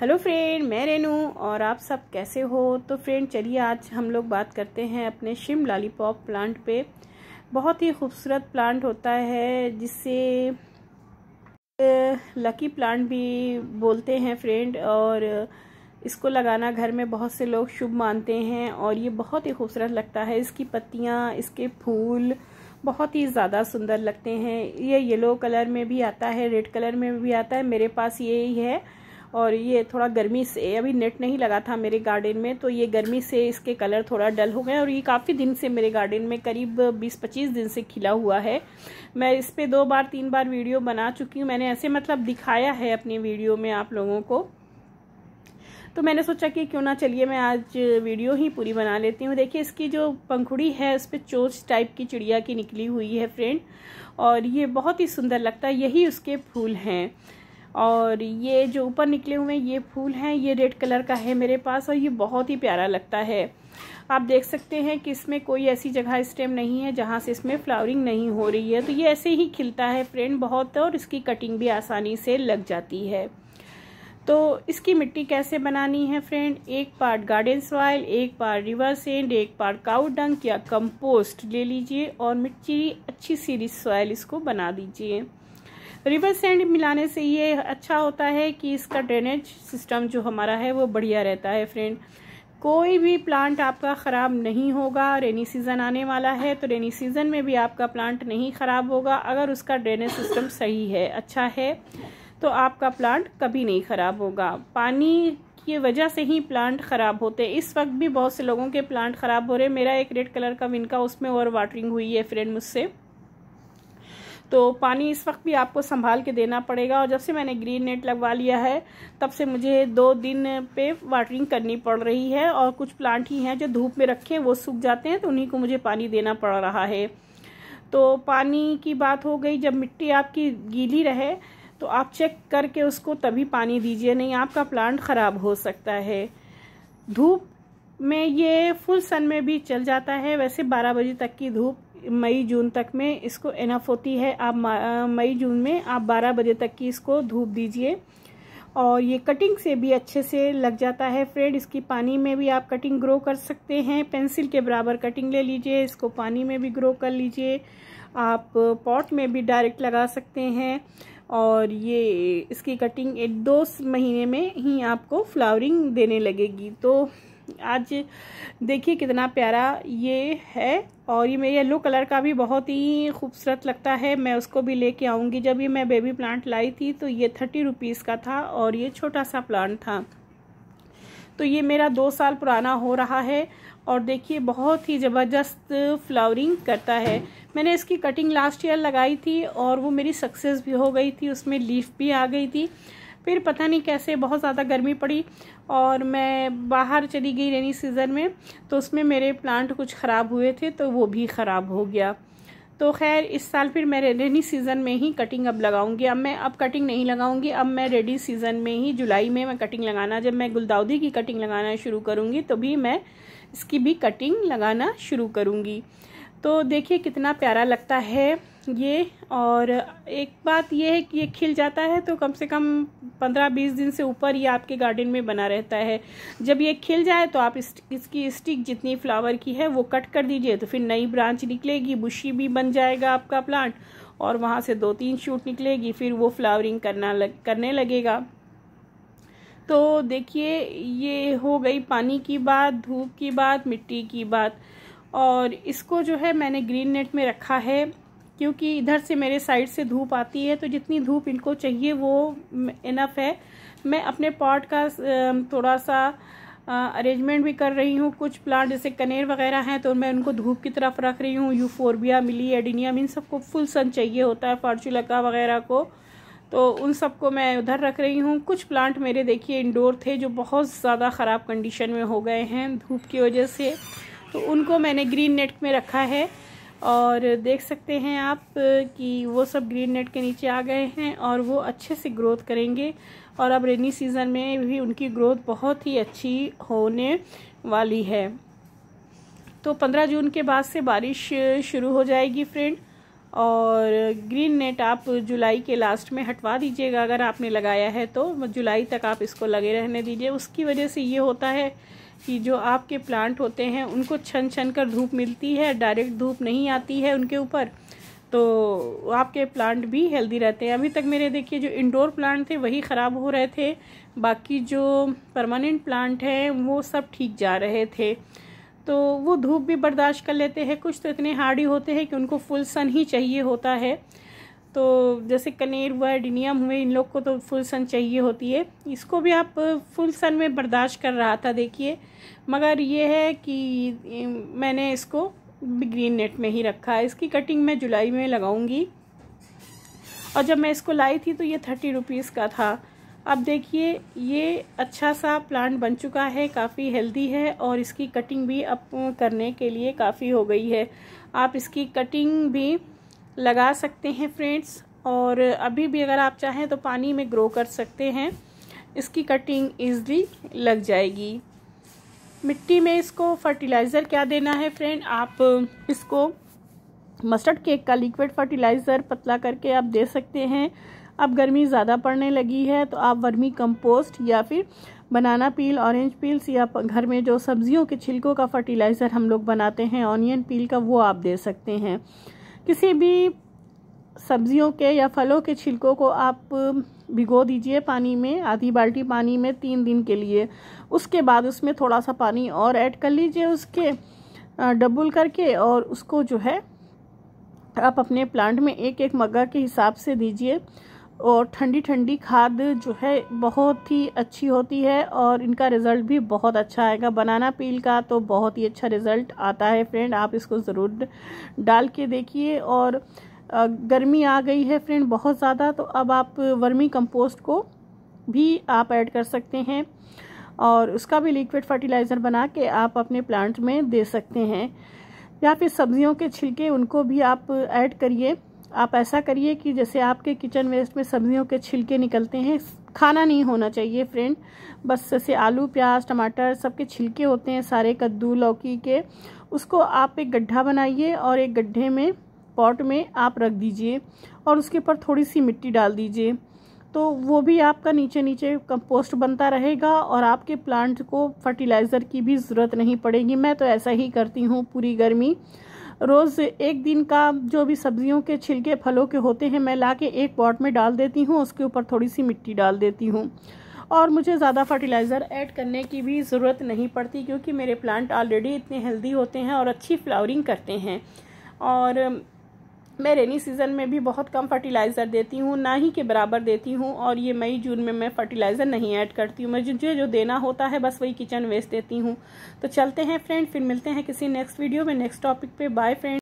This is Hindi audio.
हेलो फ्रेंड मैं रेनू और आप सब कैसे हो तो फ्रेंड चलिए आज हम लोग बात करते हैं अपने शिम लॉलीपॉप प्लांट पे बहुत ही खूबसूरत प्लांट होता है जिससे लकी प्लांट भी बोलते हैं फ्रेंड और इसको लगाना घर में बहुत से लोग शुभ मानते हैं और ये बहुत ही खूबसूरत लगता है इसकी पत्तियाँ इसके फूल बहुत ही ज़्यादा सुंदर लगते हैं ये येलो कलर में भी आता है रेड कलर में भी आता है मेरे पास यही है और ये थोड़ा गर्मी से अभी नेट नहीं लगा था मेरे गार्डन में तो ये गर्मी से इसके कलर थोड़ा डल हो गए और ये काफ़ी दिन से मेरे गार्डन में करीब 20-25 दिन से खिला हुआ है मैं इस पर दो बार तीन बार वीडियो बना चुकी हूँ मैंने ऐसे मतलब दिखाया है अपनी वीडियो में आप लोगों को तो मैंने सोचा कि क्यों ना चलिए मैं आज वीडियो ही पूरी बना लेती हूँ देखिए इसकी जो पंखुड़ी है उस पर चोच टाइप की चिड़िया की निकली हुई है फ्रेंड और ये बहुत ही सुंदर लगता है यही उसके फूल हैं और ये जो ऊपर निकले हुए ये फूल हैं ये रेड कलर का है मेरे पास और ये बहुत ही प्यारा लगता है आप देख सकते हैं कि इसमें कोई ऐसी जगह इस टाइम नहीं है जहाँ से इसमें फ्लावरिंग नहीं हो रही है तो ये ऐसे ही खिलता है फ्रेंड बहुत और इसकी कटिंग भी आसानी से लग जाती है तो इसकी मिट्टी कैसे बनानी है फ्रेंड एक पार्ट गार्डन सॉइल एक पार्ट रिवर सेंड एक पार्ट काउ डंक या कंपोस्ट ले लीजिए और मिट्टी अच्छी सीरीज सॉइल इसको बना दीजिए रिवर सैंड मिलाने से ये अच्छा होता है कि इसका ड्रेनेज सिस्टम जो हमारा है वो बढ़िया रहता है फ्रेंड कोई भी प्लांट आपका ख़राब नहीं होगा रेनी सीज़न आने वाला है तो रेनी सीज़न में भी आपका प्लांट नहीं ख़राब होगा अगर उसका ड्रेनेज सिस्टम सही है अच्छा है तो आपका प्लांट कभी नहीं ख़राब होगा पानी की वजह से ही प्लांट ख़राब होते इस वक्त भी बहुत से लोगों के प्लांट ख़राब हो रहे मेरा एक रेड कलर का विनका उसमें और वाटरिंग हुई है फ्रेंड मुझसे तो पानी इस वक्त भी आपको संभाल के देना पड़ेगा और जब से मैंने ग्रीन नेट लगवा लिया है तब से मुझे दो दिन पे वाटरिंग करनी पड़ रही है और कुछ प्लांट ही हैं जो धूप में रखे वो सूख जाते हैं तो उन्हीं को मुझे पानी देना पड़ रहा है तो पानी की बात हो गई जब मिट्टी आपकी गीली रहे तो आप चेक करके उसको तभी पानी दीजिए नहीं आपका प्लांट ख़राब हो सकता है धूप में ये फुल सन में भी चल जाता है वैसे 12 बजे तक की धूप मई जून तक में इसको इनफ होती है आप मई जून में आप 12 बजे तक की इसको धूप दीजिए और ये कटिंग से भी अच्छे से लग जाता है फ्रेंड इसकी पानी में भी आप कटिंग ग्रो कर सकते हैं पेंसिल के बराबर कटिंग ले लीजिए इसको पानी में भी ग्रो कर लीजिए आप पॉट में भी डायरेक्ट लगा सकते हैं और ये इसकी कटिंग एक दो महीने में ही आपको फ्लावरिंग देने लगेगी तो आज देखिए कितना प्यारा ये है और ये मेरे येलो कलर का भी बहुत ही खूबसूरत लगता है मैं उसको भी लेके आऊँगी जब ये मैं बेबी प्लांट लाई थी तो ये थर्टी रुपीज़ का था और ये छोटा सा प्लांट था तो ये मेरा दो साल पुराना हो रहा है और देखिए बहुत ही ज़बरदस्त फ्लावरिंग करता है मैंने इसकी कटिंग लास्ट ईयर लगाई थी और वो मेरी सक्सेस भी हो गई थी उसमें लीफ भी आ गई थी फिर पता नहीं कैसे बहुत ज़्यादा गर्मी पड़ी और मैं बाहर चली गई रेनी सीज़न में तो उसमें मेरे प्लांट कुछ ख़राब हुए थे तो वो भी ख़राब हो गया तो खैर इस साल फिर मैं रेनी सीज़न में ही कटिंग अब लगाऊंगी अब मैं अब कटिंग नहीं लगाऊंगी अब मैं रेडी सीज़न में ही जुलाई में मैं कटिंग लगाना जब मैं गुलदाउदी की कटिंग लगाना शुरू करूंगी तो भी मैं इसकी भी कटिंग लगाना शुरू करूंगी तो देखिए कितना प्यारा लगता है ये और एक बात यह है कि ये खिल जाता है तो कम से कम पंद्रह बीस दिन से ऊपर ये आपके गार्डन में बना रहता है जब ये खिल जाए तो आप इसकी स्टिक जितनी फ्लावर की है वो कट कर दीजिए तो फिर नई ब्रांच निकलेगी बुशी भी बन जाएगा आपका प्लांट और वहाँ से दो तीन शूट निकलेगी फिर वो फ्लावरिंग करना लग करने लगेगा तो देखिए ये हो गई पानी की बात धूप की बात मिट्टी की बात और इसको जो है मैंने ग्रीन नेट में रखा है क्योंकि इधर से मेरे साइड से धूप आती है तो जितनी धूप इनको चाहिए वो इनफ है मैं अपने पॉट का थोड़ा सा अरेंजमेंट भी कर रही हूँ कुछ प्लांट जैसे कनेर वगैरह हैं तो मैं उनको धूप की तरफ रख रही हूँ यूफोरबिया मिली एडिनियम इन सबको फुल सन चाहिए होता है फार्चुलका वगैरह को तो उन सबको मैं उधर रख रही हूँ कुछ प्लांट मेरे देखिए इंडोर थे जो बहुत ज़्यादा ख़राब कंडीशन में हो गए हैं धूप की वजह से तो उनको मैंने ग्रीन नेट में रखा है और देख सकते हैं आप कि वो सब ग्रीन नेट के नीचे आ गए हैं और वो अच्छे से ग्रोथ करेंगे और अब रेनी सीज़न में भी उनकी ग्रोथ बहुत ही अच्छी होने वाली है तो 15 जून के बाद से बारिश शुरू हो जाएगी फ्रेंड और ग्रीन नेट आप जुलाई के लास्ट में हटवा दीजिएगा अगर आपने लगाया है तो जुलाई तक आप इसको लगे रहने दीजिए उसकी वजह से ये होता है कि जो आपके प्लांट होते हैं उनको छन छन कर धूप मिलती है डायरेक्ट धूप नहीं आती है उनके ऊपर तो आपके प्लांट भी हेल्दी रहते हैं अभी तक मेरे देखिए जो इंडोर प्लांट थे वही ख़राब हो रहे थे बाकी जो परमानेंट प्लांट हैं वो सब ठीक जा रहे थे तो वो धूप भी बर्दाश्त कर लेते हैं कुछ तो इतने हार्डी होते हैं कि उनको फुल सन ही चाहिए होता है तो जैसे कनेर हुआ डिनियम हुए इन लोग को तो फुल सन चाहिए होती है इसको भी आप फुल सन में बर्दाश्त कर रहा था देखिए मगर ये है कि मैंने इसको ग्रीन नेट में ही रखा है इसकी कटिंग मैं जुलाई में लगाऊंगी और जब मैं इसको लाई थी तो ये थर्टी रुपीज़ का था अब देखिए ये अच्छा सा प्लांट बन चुका है काफ़ी हेल्दी है और इसकी कटिंग भी अब करने के लिए काफ़ी हो गई है आप इसकी कटिंग भी लगा सकते हैं फ्रेंड्स और अभी भी अगर आप चाहें तो पानी में ग्रो कर सकते हैं इसकी कटिंग ईजली लग जाएगी मिट्टी में इसको फर्टिलाइज़र क्या देना है फ्रेंड आप इसको मस्टर्ड केक का लिक्विड फर्टिलाइज़र पतला करके आप दे सकते हैं अब गर्मी ज़्यादा पड़ने लगी है तो आप वर्मी कंपोस्ट या फिर बनाना पील ऑरेंज पील्स या घर में जो सब्जियों के छिलकों का फर्टिलाइज़र हम लोग बनाते हैं ऑनियन पील का वो आप दे सकते हैं किसी भी सब्जियों के या फलों के छिलकों को आप भिगो दीजिए पानी में आधी बाल्टी पानी में तीन दिन के लिए उसके बाद उसमें थोड़ा सा पानी और ऐड कर लीजिए उसके डबल करके और उसको जो है आप अपने प्लांट में एक एक मग्गा के हिसाब से दीजिए और ठंडी ठंडी खाद जो है बहुत ही अच्छी होती है और इनका रिज़ल्ट भी बहुत अच्छा आएगा बनाना पील का तो बहुत ही अच्छा रिज़ल्ट आता है फ्रेंड आप इसको ज़रूर डाल के देखिए और गर्मी आ गई है फ्रेंड बहुत ज़्यादा तो अब आप वर्मी कंपोस्ट को भी आप ऐड कर सकते हैं और उसका भी लिक्विड फर्टिलाइज़र बना के आप अपने प्लांट में दे सकते हैं या फिर सब्जियों के छिलके उनको भी आप ऐड करिए आप ऐसा करिए कि जैसे आपके किचन वेस्ट में सब्जियों के छिलके निकलते हैं खाना नहीं होना चाहिए फ्रेंड बस जैसे आलू प्याज टमाटर सबके छिलके होते हैं सारे कद्दू लौकी के उसको आप एक गड्ढा बनाइए और एक गड्ढे में पॉट में आप रख दीजिए और उसके ऊपर थोड़ी सी मिट्टी डाल दीजिए तो वो भी आपका नीचे नीचे कंपोस्ट बनता रहेगा और आपके प्लांट को फर्टिलाइज़र की भी ज़रूरत नहीं पड़ेगी मैं तो ऐसा ही करती हूँ पूरी गर्मी रोज़ एक दिन का जो भी सब्जियों के छिलके फलों के होते हैं मैं ला के एक पॉट में डाल देती हूँ उसके ऊपर थोड़ी सी मिट्टी डाल देती हूँ और मुझे ज़्यादा फर्टिलाइज़र ऐड करने की भी ज़रूरत नहीं पड़ती क्योंकि मेरे प्लांट ऑलरेडी इतने हेल्दी होते हैं और अच्छी फ्लावरिंग करते हैं और मैं रेनी सीज़न में भी बहुत कम फर्टिलाइज़र देती हूँ ना ही के बराबर देती हूँ और ये मई जून में मैं फर्टिलाइज़र नहीं ऐड करती हूँ मुझे जो देना होता है बस वही किचन वेस्ट देती हूँ तो चलते हैं फ्रेंड फिर मिलते हैं किसी नेक्स्ट वीडियो में नेक्स्ट टॉपिक पे बाय फ्रेंड